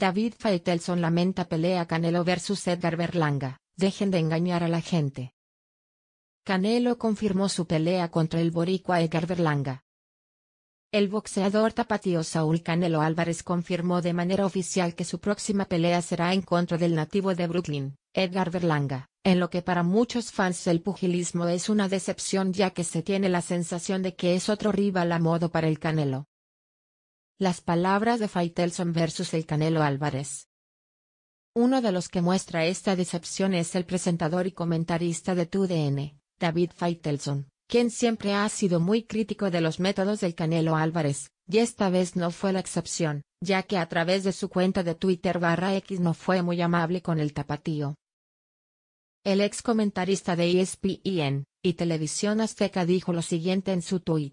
David Faitelson lamenta pelea Canelo vs Edgar Berlanga, dejen de engañar a la gente. Canelo confirmó su pelea contra el boricua Edgar Berlanga. El boxeador tapatío Saúl Canelo Álvarez confirmó de manera oficial que su próxima pelea será en contra del nativo de Brooklyn, Edgar Berlanga, en lo que para muchos fans el pugilismo es una decepción ya que se tiene la sensación de que es otro rival a modo para el Canelo. Las palabras de Faitelson versus el Canelo Álvarez. Uno de los que muestra esta decepción es el presentador y comentarista de TUDN, David Faitelson, quien siempre ha sido muy crítico de los métodos del Canelo Álvarez, y esta vez no fue la excepción, ya que a través de su cuenta de Twitter barra X no fue muy amable con el tapatío. El ex comentarista de ESPN y Televisión Azteca dijo lo siguiente en su tweet.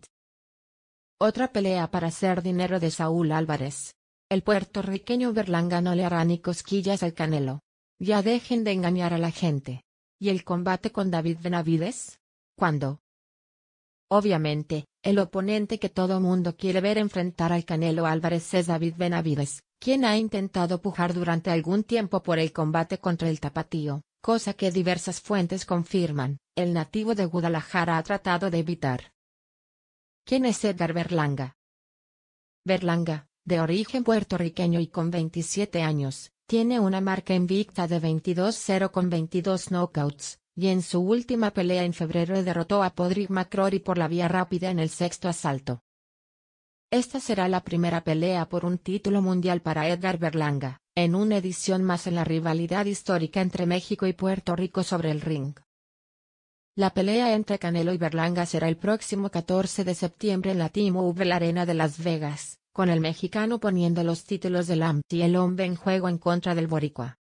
Otra pelea para hacer dinero de Saúl Álvarez. El puertorriqueño Berlanga no le hará ni cosquillas al Canelo. Ya dejen de engañar a la gente. ¿Y el combate con David Benavides? ¿Cuándo? Obviamente, el oponente que todo mundo quiere ver enfrentar al Canelo Álvarez es David Benavides, quien ha intentado pujar durante algún tiempo por el combate contra el tapatío, cosa que diversas fuentes confirman, el nativo de Guadalajara ha tratado de evitar ¿Quién es Edgar Berlanga? Berlanga, de origen puertorriqueño y con 27 años, tiene una marca invicta de 22-0 con 22 knockouts, y en su última pelea en febrero derrotó a Podrick McCrory por la vía rápida en el sexto asalto. Esta será la primera pelea por un título mundial para Edgar Berlanga, en una edición más en la rivalidad histórica entre México y Puerto Rico sobre el ring. La pelea entre Canelo y Berlanga será el próximo 14 de septiembre en la T-Mobile Arena de Las Vegas, con el mexicano poniendo los títulos del AMT y el hombre en juego en contra del boricua.